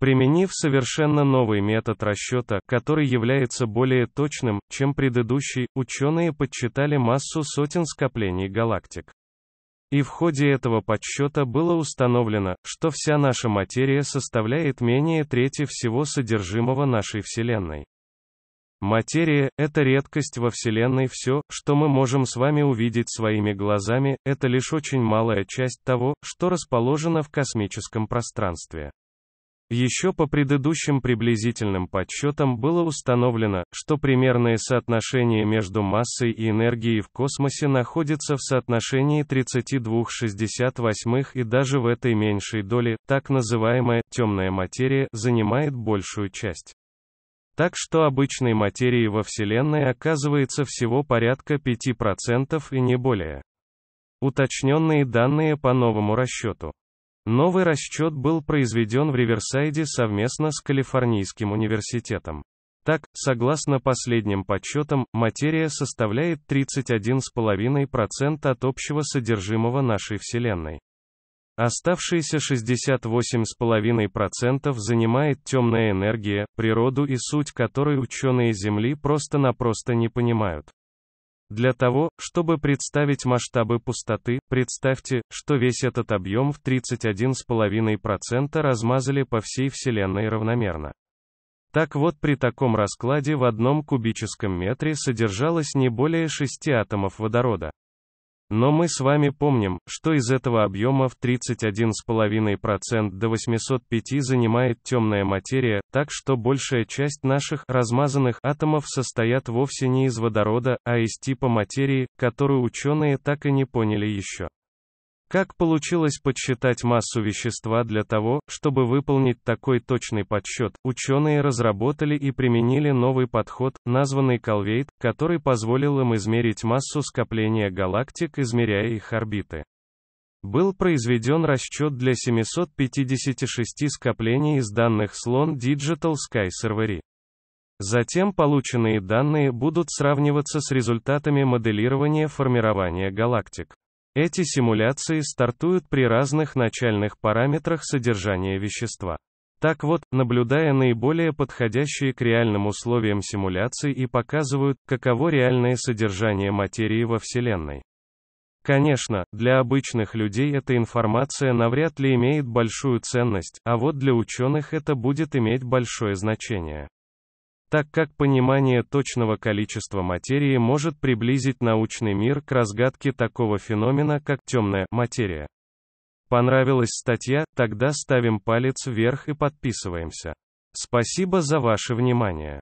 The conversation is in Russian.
Применив совершенно новый метод расчета, который является более точным, чем предыдущий, ученые подсчитали массу сотен скоплений галактик. И в ходе этого подсчета было установлено, что вся наша материя составляет менее трети всего содержимого нашей Вселенной. Материя – это редкость во Вселенной все, что мы можем с вами увидеть своими глазами, это лишь очень малая часть того, что расположено в космическом пространстве. Еще по предыдущим приблизительным подсчетам было установлено, что примерное соотношение между массой и энергией в космосе находится в соотношении 32,68 и даже в этой меньшей доле, так называемая темная материя, занимает большую часть. Так что обычной материи во Вселенной оказывается всего порядка 5% и не более. Уточненные данные по новому расчету. Новый расчет был произведен в Риверсайде совместно с Калифорнийским университетом. Так, согласно последним подсчетам, материя составляет 31,5% от общего содержимого нашей Вселенной. Оставшиеся 68,5% занимает темная энергия, природу и суть которой ученые Земли просто-напросто не понимают. Для того, чтобы представить масштабы пустоты, представьте, что весь этот объем в 31,5% размазали по всей Вселенной равномерно. Так вот при таком раскладе в одном кубическом метре содержалось не более 6 атомов водорода. Но мы с вами помним, что из этого объема в 31,5% до 805 занимает темная материя, так что большая часть наших размазанных атомов состоят вовсе не из водорода, а из типа материи, которую ученые так и не поняли еще. Как получилось подсчитать массу вещества для того, чтобы выполнить такой точный подсчет, ученые разработали и применили новый подход, названный Колвейт, который позволил им измерить массу скопления галактик, измеряя их орбиты. Был произведен расчет для 756 скоплений из данных слон Digital Sky Servery. Затем полученные данные будут сравниваться с результатами моделирования формирования галактик. Эти симуляции стартуют при разных начальных параметрах содержания вещества. Так вот, наблюдая наиболее подходящие к реальным условиям симуляции и показывают, каково реальное содержание материи во Вселенной. Конечно, для обычных людей эта информация навряд ли имеет большую ценность, а вот для ученых это будет иметь большое значение так как понимание точного количества материи может приблизить научный мир к разгадке такого феномена, как темная материя. Понравилась статья? Тогда ставим палец вверх и подписываемся. Спасибо за ваше внимание.